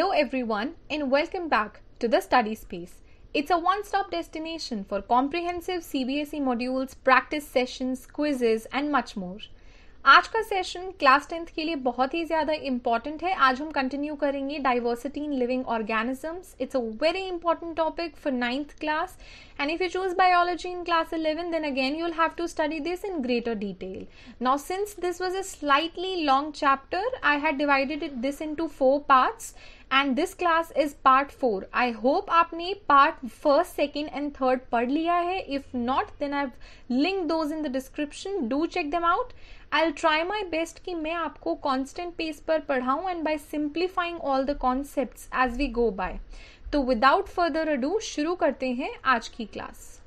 Hello everyone and welcome back to the study space. It's a one-stop destination for comprehensive CBSE modules, practice sessions, quizzes and much more. आज का session class tenth के लिए बहुत ही ज़्यादा important है आज हम कंटिन्यू करेंगे diversity in living organisms it's a very important topic for ninth class and if you choose biology in class eleven then again you will have to study this in greater detail now since this was a slightly long chapter I had divided this into four parts and this class is part four I hope आपने part first second and third पढ़ लिया है if not then I link those in the description do check them out I'll try my best कि मैं आपको constant pace पर पढ़ाऊं and by simplifying all the concept as we go by तो without further ado शुरू करते हैं आज की क्लास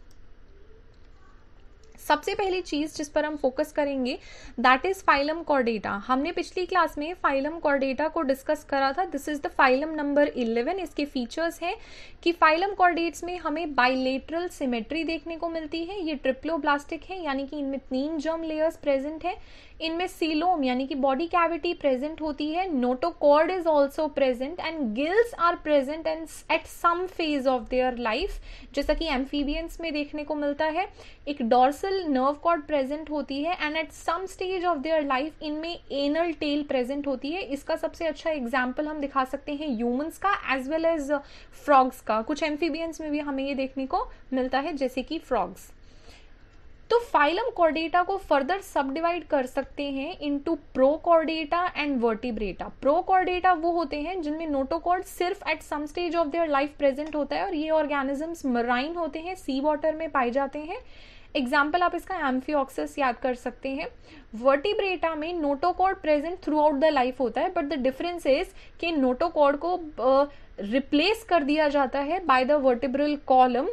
सबसे पहली चीज जिस पर हम फोकस करेंगे दैट इज फाइलम कॉर्डेटा हमने पिछली क्लास में फाइलम कॉर्डेटा को डिस्कस करा था this is the phylum number 11 इसके फीचर्स हैं कि फाइलम कॉर्डेट्स में हमें बाइलेटरल सिमेट्री देखने को मिलती है ये ट्रिप्लोब्लास्टिक है यानी कि इनमें तीन जर्म लेयर्स प्रेजेंट है इनमें सीलोम यानी कि बॉडी कैविटी प्रेजेंट होती है notochord is also present and gills are present and at some phase of their life जैसा कि एम्फीबियंस में देखने को मिलता है एक dorsal parietal nerve cord present होती है and at some stage of their life इनमें एनल टेल प्रेजेंट होती है इसका सबसे अच्छा एग्जाम्पल हम दिखा सकते हैं ह्यूमन्स का एज वेल एज फ्रॉग्स का कुछ एम्फीबियंस में भी हमें ये देखने को मिलता है जैसे कि फ्रॉग्स तो फाइलम कॉर्डेटा को फर्दर सब डिवाइड कर सकते हैं into prochordata and vertebrata prochordata वो होते हैं जिनमें नोटोकॉर्ड सिर्फ at some stage of their life present होता है और ये ऑर्गेनिजम्स मराइन होते हैं सी वाटर में पाए जाते हैं एग्जाम्पल आप इसका एम्फियोक्सिस याद कर सकते हैं वर्टिब्रेटा में notochord present throughout the life होता है बट द डिफरेंस इज कि नोटोकॉर्ड को रिप्लेस uh, कर दिया जाता है by the vertebral column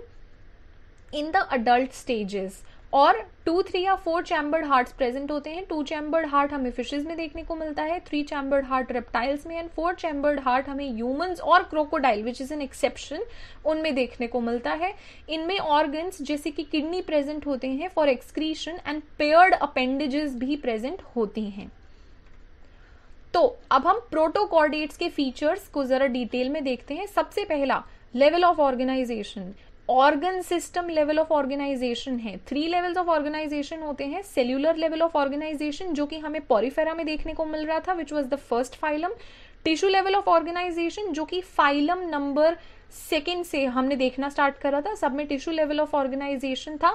in the adult stages और टू थ्री या फोर चैम्बर्ड हार्ट प्रेजेंट होते हैं टू चैम्बर्ड हार्ट हमें फिशेज में देखने को मिलता है थ्री चैम्बर्ड हार्ट रेप्टाइल्स में एंड फोर चैम्बर्ड हार्ट हमें ह्यूमंस और crocodile which is an exception उनमें देखने को मिलता है इनमें ऑर्गन्स जैसे कि किडनी प्रेजेंट होते हैं for excretion and paired appendages भी प्रेजेंट होती हैं तो अब हम प्रोटोकॉर्डेट्स के फीचर्स को जरा डिटेल में देखते हैं सबसे पहला level of organisation organ system level of organisation है थ्री लेवल्स ऑफ ऑर्गेनाइजेशन होते हैं सेल्यूलर लेवल ऑफ ऑर्गेनाइजेशन जो कि हमें पॉरीफेरा में देखने को मिल रहा था which was the first phylum tissue level of organisation जो कि फाइलम नंबर सेकेंड से हमने देखना स्टार्ट करा था सब में टिश्यू लेवल ऑफ ऑर्गेनाइजेशन था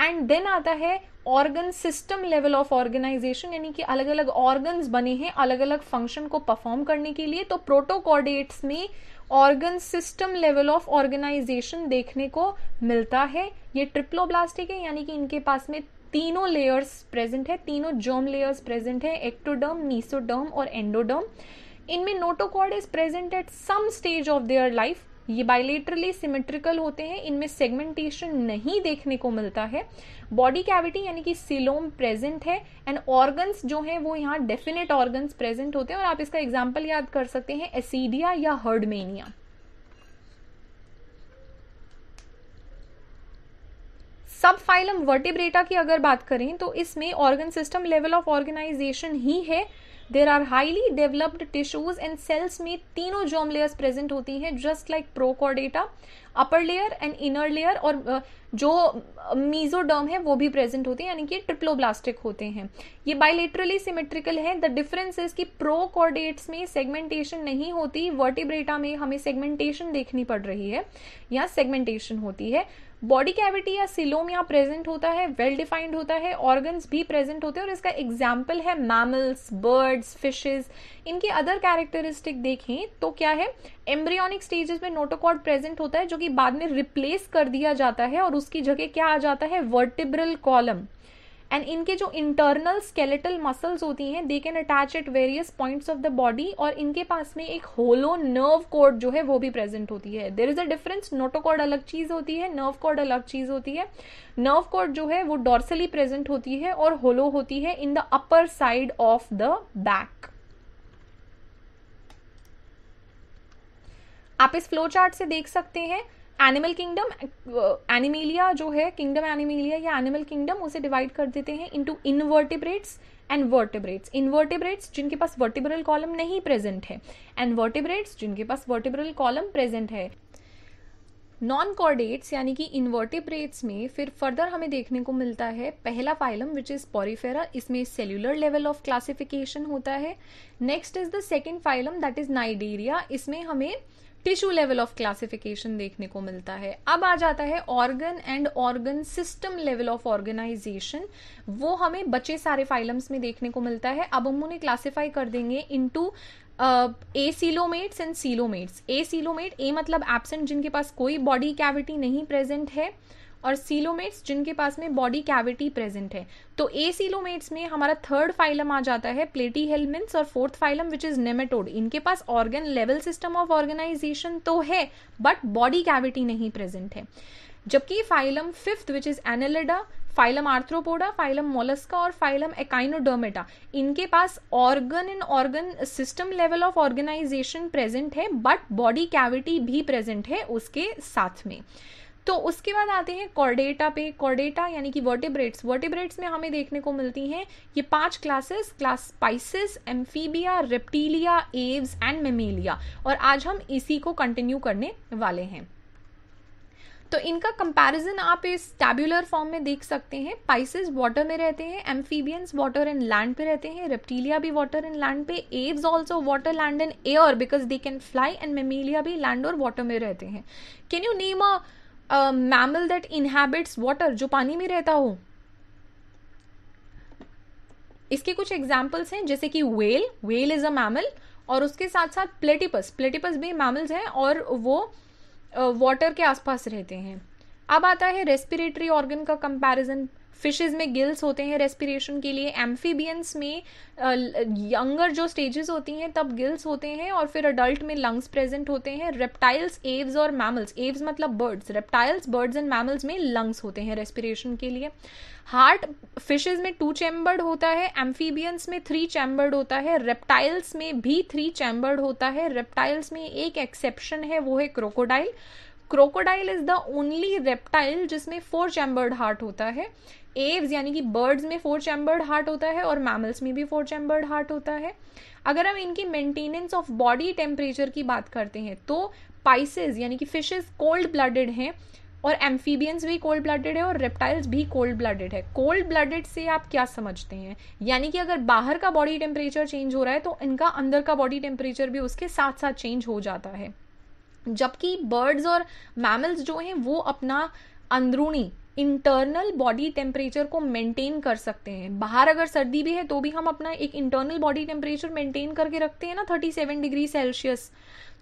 एंड देन आता है organ system level of organisation यानी कि अलग अलग ऑर्गन्स बने हैं अलग अलग फंक्शन को परफॉर्म करने के लिए तो प्रोटोकॉर्डेट्स में organ system level of organisation देखने को मिलता है ये ट्रिप्लोब्लास्टिक है यानी कि इनके पास में तीनों लेयर्स प्रेजेंट है तीनों जर्म लेयर्स प्रेजेंट है एक्टोडर्म नीसोडर्म और एंडोडर्म इनमें notochord is present at some stage of their life ये बाइलेटरली सिमेट्रिकल होते हैं इनमें सेगमेंटेशन नहीं देखने को मिलता है बॉडी कैविटी यानी कि सिलोम प्रेजेंट है एंड ऑर्गन्स जो हैं वो यहाँ डेफिनेट ऑर्गन्स प्रेजेंट होते हैं और आप इसका एग्जाम्पल याद कर सकते हैं एसीडिया या हर्डमेनिया सब फाइलम वर्टिब्रेटा की अगर बात करें तो इसमें organ system level of organisation ही है there are highly developed tissues and cells में तीनों जॉम लेयर्स प्रेजेंट होती हैं just like Prochordata upper layer and inner layer और जो मीजोडर्म है वो भी प्रेजेंट होते हैं यानी कि ट्रिप्लोब्लास्टिक होते हैं ये बाइलेटरली सिमेट्रिकल है द डिफरेंस इज कि प्रो कॉर्डेट्स में सेगमेंटेशन नहीं होती वर्टिब्रेटा में हमें सेगमेंटेशन देखनी पड़ रही है या सेगमेंटेशन होती है बॉडी कैविटी या सिलोम यहाँ प्रेजेंट होता है वेल well डिफाइंड होता है ऑर्गन्स भी प्रेजेंट होते हैं और इसका एग्जाम्पल है मैमल्स बर्ड्स फिशेज इनकी अदर कैरेक्टरिस्टिक देखें तो क्या है एम्ब्रियोनिक स्टेजेस में नोटोकॉर्ड प्रेजेंट होता है जो कि कि बाद में रिप्लेस कर दिया जाता है और उसकी जगह क्या आ जाता है वर्टिब्रल कॉलम एंड इनके जो इंटरनल स्केलेटल मसल्स होती हैं they can attach at various points of the body और इनके पास में एक होलो नर्व कोड जो है वो भी प्रेजेंट होती है there is a difference notochord अलग चीज होती है नर्व कॉर्ड अलग चीज होती है नर्व कॉर्ड जो है वो डॉर्सली प्रेजेंट होती है और होलो होती है in the upper side of the back आप इस फ्लो चार्ट से देख सकते हैं एनिमल किंगडम एनिमेलिया जो है किंगडम एनिमेलिया या एनिमल किंगडम उसे डिवाइड कर देते हैं into invertebrates and vertebrates invertebrates जिनके पास वर्टिब्रल कॉलम नहीं प्रेजेंट है एंड वर्टिब्रेट्स जिनके पास वर्टिब्रल कॉलम प्रेजेंट है नॉन कॉर्डेट्स यानी कि इनवर्टिब्रेट्स में फिर फर्दर हमें देखने को मिलता है पहला फाइलम विच इज पॉरीफेरा इसमें सेल्यूलर लेवल ऑफ क्लासिफिकेशन होता है next is the second phylum that is Cnidaria इसमें हमें uh, tissue level of classification देखने को मिलता है अब आ जाता है organ and organ system level of organisation वो हमें बचे सारे फाइलम्स में देखने को मिलता है अब हम उन्हें क्लासिफाई कर देंगे two acoelomates and coelomates acoelomate a मतलब एबसेंट जिनके पास कोई बॉडी कैविटी नहीं प्रेजेंट है और सीलोमेट्स जिनके पास में बॉडी कैविटी प्रेजेंट है तो ए सीलोमेट्स में हमारा थर्ड फाइलम आ जाता है प्लेटी हेलमिन्स और fourth phylum which is nematode इनके पास organ level system of organisation तो है बट बॉडी कैविटी नहीं प्रेजेंट है जबकि phylum fifth which is Annelida phylum Arthropoda phylum Mollusca और फाइलम एकाइनोडर्मेटा इनके पास organ in organ system level of organisation present है बट बॉडी कैविटी भी प्रेजेंट है उसके साथ में तो उसके बाद आते हैं कॉर्डेटा पे कॉर्डेटा यानी कि वर्टिब्रेट्स वर्टिब्रेट्स में हमें देखने को मिलती हैं ये पांच classes class Pisces Amphibia Reptilia Aves and Mammalia और आज हम इसी को कंटिन्यू करने वाले हैं तो इनका कंपैरिजन आप इस टैब्यूलर फॉर्म में देख सकते हैं पाइसिस वाटर में रहते हैं एम्फीबियंस वाटर एंड लैंड पे रहते हैं रेप्टीलिया भी वाटर एंड लैंड पे Aves also water land and air because they can fly and Mammalia भी लैंड और वाटर में रहते हैं can you name a mammal that inhabits water जो पानी में रहता हो इसके कुछ एग्जाम्पल्स हैं जैसे कि whale whale is a mammal और उसके साथ साथ प्लेटिपस प्लेटिपस भी मैमल्स हैं और वो वाटर के आसपास रहते हैं अब आता है रेस्पिरेटरी ऑर्गन का कंपैरिजन फिशेज में गिल्स होते हैं रेस्पिरेशन के लिए एम्फीबियंस में यंगर जो स्टेजेस होती हैं तब गिल्स होते हैं और फिर अडल्ट में लंग्स प्रेजेंट होते हैं रेप्टाइल्स एव्स और मैमल्स एव्स मतलब birds reptiles birds and mammals में लंग्स होते हैं रेस्पिरेशन के लिए हार्ट फिशेज में टू चैम्बर्ड होता है एम्फीबियंस में थ्री चैम्बर्ड होता है रेप्टाइल्स में भी थ्री चैम्बर्ड होता है रेप्टाइल्स में एक एक्सेप्शन है वो है crocodile crocodile is the only reptile जिसमें फोर चैम्बर्ड हार्ट होता है एव्स यानी कि बर्ड्स में फोर चैम्बर्ड हार्ट होता है और मैमल्स में भी फोर चैम्बर्ड हार्ट होता है अगर हम इनकी मेंटेनेंस ऑफ बॉडी टेम्परेचर की बात करते हैं तो पाइसेस यानी कि फिशेस कोल्ड ब्लडेड हैं और एम्फीबियंस भी कोल्ड ब्लडेड है और रेप्टाइल्स भी कोल्ड ब्लडेड है कोल्ड ब्लडेड से आप क्या समझते हैं यानी कि अगर बाहर का बॉडी टेम्परेचर चेंज हो रहा है तो इनका अंदर का बॉडी टेम्परेचर भी उसके साथ साथ चेंज हो जाता है जबकि बर्ड्स और मैमल्स जो हैं वो अपना अंदरूनी इंटरनल बॉडी टेम्परेचर को मेंटेन कर सकते हैं बाहर अगर सर्दी भी है तो भी हम अपना एक इंटरनल बॉडी टेम्परेचर मेंटेन करके रखते हैं ना 37 डिग्री सेल्सियस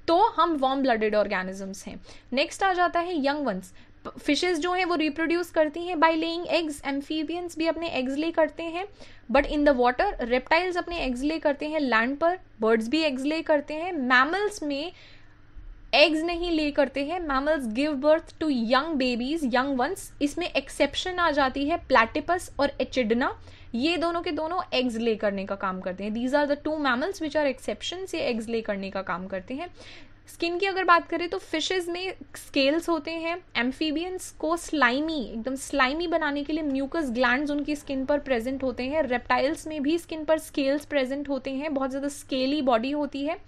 तो हम वार्म ब्लडेड ऑर्गेनिजम्स हैं नेक्स्ट आ जाता है यंग वंस फिशेज जो हैं वो रिप्रोड्यूस करती हैं बाई लेइंग एग्स एम्फीबियंस भी अपने एग्स ले करते हैं but in the water reptiles अपने एग्स ले करते हैं लैंड पर बर्ड्स भी एग्स ले करते हैं मैमल्स में एग्स नहीं ले करते हैं mammals give birth to young babies young ones इसमें एक्सेप्शन आ जाती है प्लेटिपस और एचिडना ये दोनों के दोनों एग्स ले करने का काम करते हैं these are the two mammals which are exception ये एग्स ले करने का काम करते हैं स्किन की अगर बात करें तो फिशेज में स्केल्स होते हैं एम्फीबियंस को स्लाइमी एकदम स्लाइमी बनाने के लिए म्यूकस ग्लैंड्स उनकी स्किन पर प्रेजेंट होते हैं रेप्टाइल्स में भी स्किन पर स्केल्स प्रेजेंट होते हैं बहुत ज़्यादा स्केली बॉडी होती है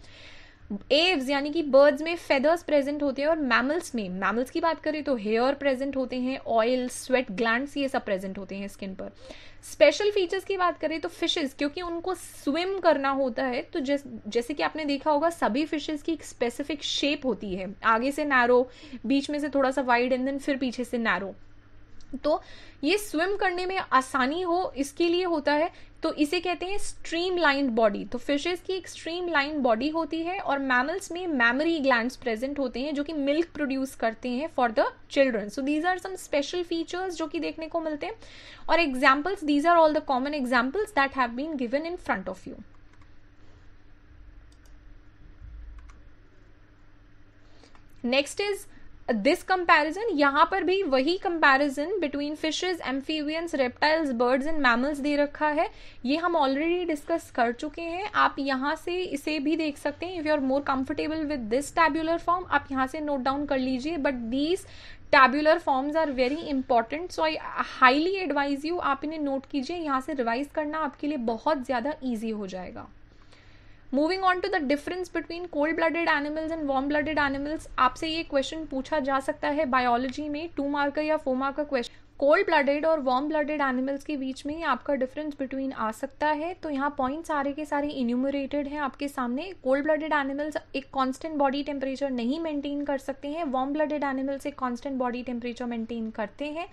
एव्स यानी कि बर्ड्स में फेदर्स प्रेजेंट होते हैं और मैमल्स में मैमल्स की बात करें तो हेयर प्रेजेंट होते हैं ऑयल स्वेट ग्लैंड्स ये सब प्रेजेंट होते हैं स्किन पर स्पेशल फीचर्स की बात करें तो फिशेस क्योंकि उनको स्विम करना होता है तो जैस, जैसे कि आपने देखा होगा सभी फिशेस की एक स्पेसिफिक शेप होती है आगे से नैरो बीच में से थोड़ा सा वाइड एंड देन फिर पीछे से नैरो तो ये स्विम करने में आसानी हो इसके लिए होता है तो इसे कहते हैं स्ट्रीम लाइन बॉडी तो फिशेस की एक स्ट्रीम लाइन बॉडी होती है और मैमल्स में मैमरी ग्लैंड प्रेजेंट होते हैं जो कि मिल्क प्रोड्यूस करते हैं for the children so these are some special features जो कि देखने को मिलते हैं और examples these are all the common examples that have been given in front of you next is this comparison यहाँ पर भी वही comparison between fishes amphibians reptiles birds and mammals दे रखा है ये हम ऑलरेडी डिस्कस कर चुके हैं आप यहाँ से इसे भी देख सकते हैं if you are more comfortable with this tabular form आप यहाँ से नोट डाउन कर लीजिए but these tabular forms are very important so I highly advise you आप इन्हें नोट कीजिए यहाँ से रिवाइज करना आपके लिए बहुत ज़्यादा ईजी हो जाएगा moving on to the difference between cold blooded animals and warm blooded animals आपसे ये क्वेश्चन पूछा जा सकता है बायोलॉजी में टू मार्क का या फोर मार्क का क्वेश्चन कोल्ड ब्लडेड और वार्म ब्लडेड एनिमल्स के बीच में ही आपका डिफरेंस बिटवीन आ सकता है तो यहाँ पॉइंट सारे के सारे इन्यूमरेटेड हैं आपके सामने कोल्ड ब्लडेड एनिमल्स एक कांस्टेंट बॉडी टेम्परेचर नहीं मेंटेन कर सकते हैं वार्म ब्लडेड एनिमल्स एक कांस्टेंट बॉडी टेम्परेचर मेंटेन करते हैं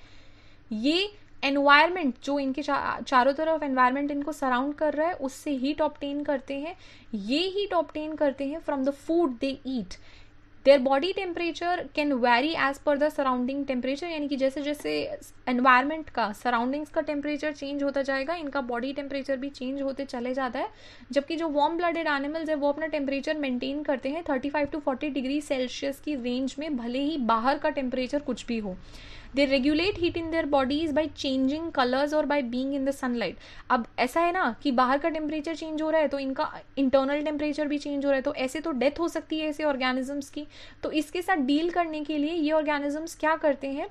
ये एनवायरमेंट जो इनके चा, चारों तरफ एनवायरमेंट इनको सराउंड कर रहा है उससे हीट ऑप्टेन करते हैं ये हीट ऑप्टेन करते हैं from the food they eat their body temperature can vary as per the surrounding temperature यानी कि जैसे जैसे एनवायरमेंट का सराउंडिंग्स का टेम्परेचर चेंज होता जाएगा इनका बॉडी टेम्परेचर भी चेंज होते चले जाता है जबकि जो वार्म ब्लडेड एनिमल्स है वो अपना टेम्परेचर मेंटेन करते हैं thirty five to forty degree Celsius की रेंज में भले ही बाहर का टेम्परेचर कुछ भी हो they regulate heat in their bodies by changing colours और by being in the sunlight अब ऐसा है ना कि बाहर का टेम्परेचर चेंज हो रहा है तो इनका इंटरनल टेम्परेचर भी चेंज हो रहा है तो ऐसे तो डेथ हो सकती है ऐसे ऑर्गेनिजम्स की तो इसके साथ डील करने के लिए ये ऑर्गेनिजम्स क्या करते हैं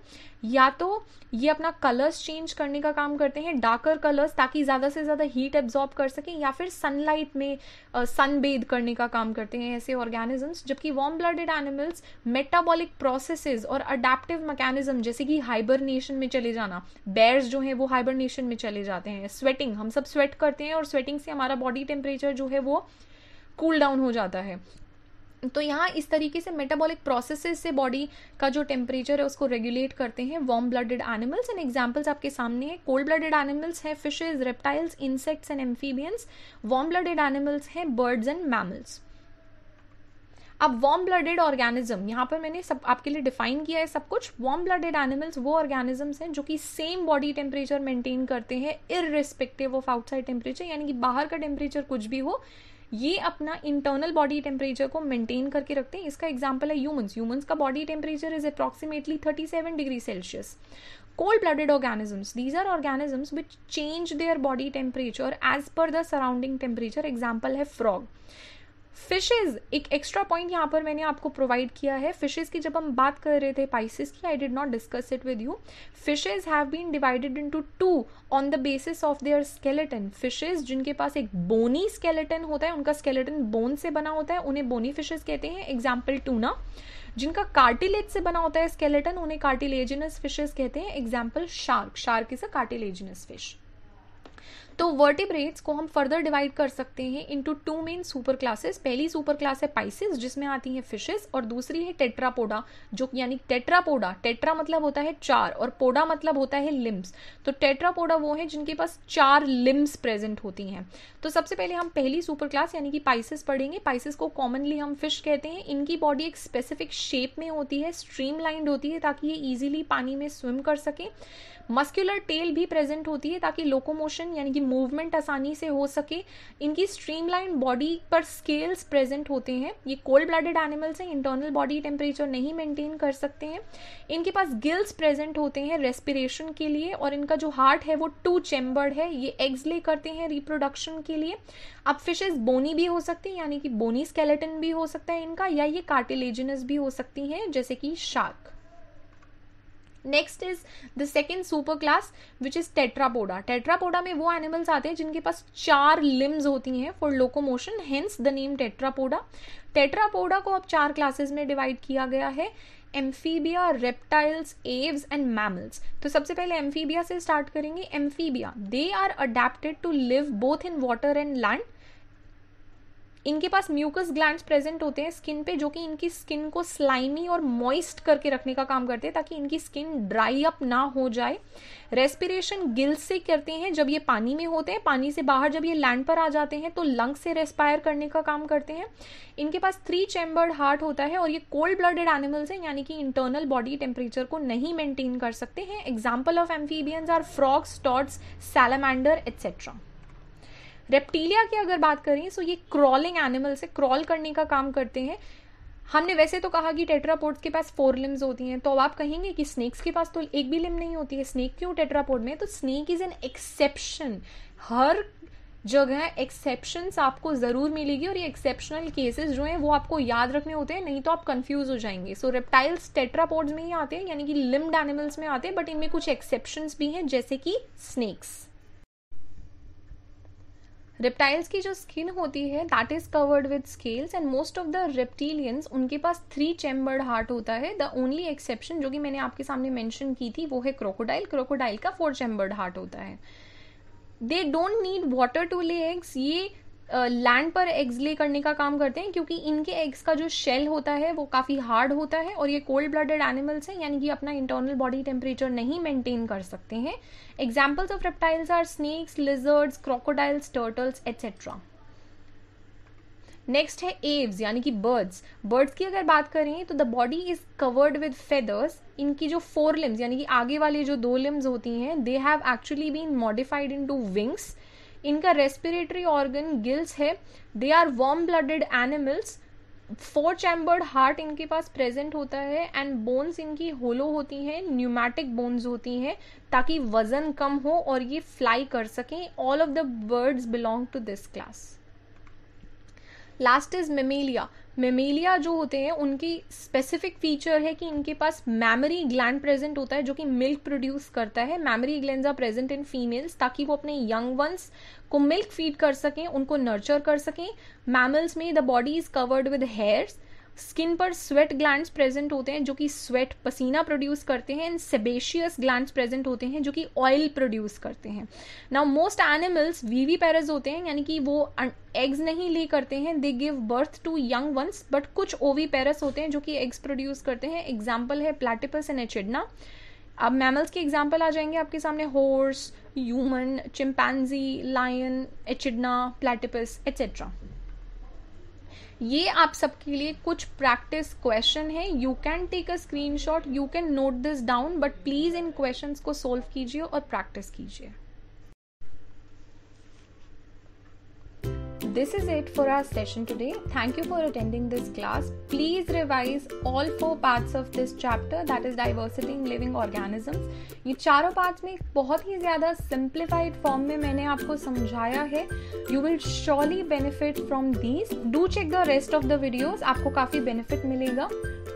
या तो ये अपना कलर्स चेंज करने का काम करते हैं डार्कर कलर्स ताकि ज़्यादा से ज़्यादा हीट एब्जॉर्ब कर सकें या फिर सनलाइट में सनबेद करने का काम करते हैं ऐसे ऑर्गेनिजम्स जबकि warm blooded animals metabolic processes और अडेप्टिव मैकेनिज्म जैसे कि ही हाइबरनेशन में चले जाना बैर्स जो है वो हाइबरनेशन में चले जाते हैं स्वेटिंग हम सब स्वेट करते हैं और स्वेटिंग से हमारा बॉडी टेम्परेचर जो है वो कूल cool डाउन हो जाता है तो यहाँ इस तरीके से मेटाबॉलिक प्रोसेसेस से बॉडी का जो टेम्परेचर है उसको रेगुलेट करते हैं warm blooded animals and examples आपके सामने हैं कोल्ड ब्लडेड एनिमल्स हैं fishes reptiles insects and amphibians warm blooded animals हैं बर्ड्स एंड मैमल्स अब वार्म ब्लडेड ऑर्गेनिज्म यहाँ पर मैंने सब आपके लिए डिफाइन किया है सब कुछ वार्म ब्लडेड एनिमल्स वो ऑर्गेनिजम्स हैं जो कि सेम बॉडी टेम्परेचर मेंटेन करते हैं इरिस्पेक्टिव ऑफ आउटसाइड टेम्परेचर यानी कि बाहर का टेम्परेचर कुछ भी हो ये अपना इंटरनल बॉडी टेम्परेचर को मेंटेन करके रखते हैं इसका एग्जाम्पल है ह्यूमंस ह्यूमंस का body temperature is approximately seven degree Celsius cold blooded organisms these are organisms which change their body temperature as per the surrounding temperature example है frog fishes एक extra point यहाँ पर मैंने आपको provide किया है fishes की जब हम बात कर रहे थे पाइसिस की I did not discuss it with you fishes have been divided into two on the basis of their skeleton fishes जिनके पास एक बोनी स्केलेटन होता है उनका स्केलेटन बोन से बना होता है उन्हें बोनी फिशेज कहते हैं एग्जाम्पल टूना जिनका कार्टिलेज से बना होता है स्केलेटन उन्हें कार्टिलेजिनस फिशेज कहते हैं example shark shark is a cartilaginous fish तो वर्टिब्रेट्स को हम फर्दर डिवाइड कर सकते हैं into two main super classes पहली सुपर क्लास है पाइसिस जिसमें आती हैं फिशेस और दूसरी है टेट्रापोडा जो यानी टेट्रापोडा टेट्रा मतलब होता है चार और पोडा मतलब होता है लिम्स तो टेट्रापोडा वो है जिनके पास चार लिम्स प्रेजेंट होती हैं तो सबसे पहले हम पहली सुपर क्लास यानी कि पाइसिस पढ़ेंगे पाइसिस को कॉमनली हम फिश कहते हैं इनकी बॉडी एक स्पेसिफिक शेप में होती है स्ट्रीमलाइंड होती है ताकि ये ईजिली पानी में स्विम कर सकें मस्क्यूलर टेल भी प्रेजेंट होती है ताकि लोकोमोशन यानी कि मूवमेंट आसानी से हो सके इनकी स्ट्रीमलाइन बॉडी पर स्केल्स प्रेजेंट होते हैं ये कोल्ड ब्लडेड एनिमल्स हैं इंटरनल बॉडी टेम्परेचर नहीं मेंटेन कर सकते हैं इनके पास गिल्स प्रेजेंट होते हैं रेस्पिरेशन के लिए और इनका जो हार्ट है वो टू चेम्बर्ड है ये एग्स ले करते हैं रिप्रोडक्शन के लिए अब फिशेज बोनी भी हो सकती है यानी कि बोनी स्केलेटन भी हो सकता है इनका या ये कार्टिलेजिनस भी हो सकती हैं जैसे कि shark next is the second super class which is Tetrapoda Tetrapoda में वो एनिमल्स आते हैं जिनके पास चार लिम्स होती हैं for locomotion hence the name Tetrapoda Tetrapoda को अब चार क्लासेस में डिवाइड किया गया है Amphibia reptiles Aves and mammals तो सबसे पहले एम्फीबिया से स्टार्ट करेंगे Amphibia they are adapted to live both in water and land इनके पास म्यूकस ग्लैंड प्रेजेंट होते हैं स्किन पे जो कि इनकी स्किन को स्लाइमी और मॉइस्ट करके रखने का काम करते हैं ताकि इनकी स्किन ड्राई अप ना हो जाए रेस्पिरेशन गिल्स से करते हैं जब ये पानी में होते हैं पानी से बाहर जब ये लैंड पर आ जाते हैं तो लंग से रेस्पायर करने का काम करते हैं इनके पास थ्री चैम्बर्ड हार्ट होता है और ये कोल्ड ब्लडेड एनिमल्स हैं यानी कि इंटरनल बॉडी टेम्परेचर को नहीं मेंटेन कर सकते हैं example of amphibians are frogs toads salamander etcetera Reptilia की अगर बात करें तो ये क्रॉलिंग एनिमल्स है क्रॉल करने का काम करते हैं हमने वैसे तो कहा कि टेट्रापोड्स के पास फोर लिम्स होती हैं तो अब आप कहेंगे कि स्नेक्स के पास तो एक भी लिम नहीं होती है स्नेक क्यों टेट्रापोड में तो स्नेक इज एन एक्सेप्शन हर जगह एक्सेप्शंस आपको ज़रूर मिलेगी और ये एक्सेप्शनल केसेस जो हैं वो आपको याद रखने होते हैं नहीं तो आप कंफ्यूज हो जाएंगे सो रेप्टाइल्स टेट्रापोड्स में ही आते हैं यानी कि लिम्ड एनिमल्स में आते हैं बट इनमें कुछ एक्सेप्शंस भी हैं जैसे कि स्नेक्स रेप्टाइल्स की जो स्किन होती है that is covered with scales and most of the reptilians उनके पास थ्री चैम्बर्ड हार्ट होता है द ओनली एक्सेप्शन जो कि मैंने आपके सामने मेंशन की थी वो है क्रोकोडाइल क्रोकोडाइल का फोर चैम्बर्ड हार्ट होता है they don't need water to lay eggs ये लैंड पर एग्स ले करने का काम करते हैं क्योंकि इनके एग्स का जो शेल होता है वो काफ़ी हार्ड होता है और ये कोल्ड ब्लडेड एनिमल्स हैं यानी कि अपना इंटरनल बॉडी टेम्परेचर नहीं मेंटेन कर सकते हैं examples of reptiles are snakes lizards crocodiles turtles etcetera next है एव्स यानी कि बर्ड्स बर्ड्स की अगर बात करें तो the body is covered with feathers इनकी जो फोर लिम्स यानी कि आगे वाली जो दो लिम्स होती हैं they have actually been modified into wings इनका रेस्पिरेटरी ऑर्गन गिल्स है they are warm blooded animals four chambered heart इनके पास प्रेजेंट होता है एंड बोन्स इनकी होलो होती हैं न्यूमैटिक बोन्स होती हैं ताकि वजन कम हो और ये फ्लाई कर सकें all of the birds belong to this class last is mammalia mammalia जो होते हैं उनकी स्पेसिफिक फीचर है कि इनके पास मैमरी ग्लैंड प्रेजेंट होता है जो कि मिल्क प्रोड्यूस करता है mammary gland are present in females ताकि वो अपने यंग वंस को मिल्क फीड कर सकें उनको नर्चर कर सकें मैमल्स में the body is covered with hairs skin पर स्वेट ग्लैंड्स प्रेजेंट होते हैं जो कि स्वेट पसीना प्रोड्यूस करते हैं एंड सेबेशियस ग्लैंड्स प्रेजेंट होते हैं जो कि ऑयल प्रोड्यूस करते हैं now most animals viviparous होते हैं यानी कि वो एग्स अं, नहीं ले करते हैं they give birth to young ones but कुछ ओवी पैरस होते हैं जो कि एग्स प्रोड्यूस करते हैं एग्जाम्पल है प्लेटिपस एंड एचिडना अब मैमल्स के एग्जाम्पल आ जाएंगे आपके सामने horse human chimpanzee lion echidna platypus etcetera ये आप सबके लिए कुछ प्रैक्टिस क्वेश्चन है you can take a screenshot you can note this down but please इन क्वेश्चंस को सोल्व कीजिए और प्रैक्टिस कीजिए this is it for our session today. Thank you for attending this class. Please revise all four parts of this chapter that is diversity in living organisms. ये चारों parts में बहुत ही ज़्यादा simplified form में मैंने आपको समझाया You will surely benefit from these. Do check the rest of the videos. आपको काफ़ी benefit मिलेगा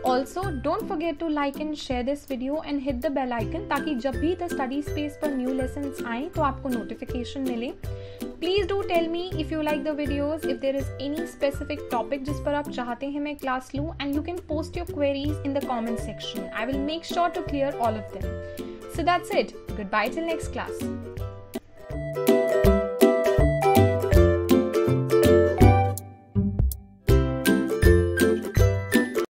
also don't forget to like and share this video and hit the bell icon ताकि जब भी द स्टडी स्पेस पर new lesson आए तो आपको नोटिफिकेशन मिले please do tell me if you like the videos if there is any specific topic जिस पर आप चाहते हैं मैं क्लास लूँ and you can post your queries in the comment section I will make sure to clear all of them so that's it good bye till next class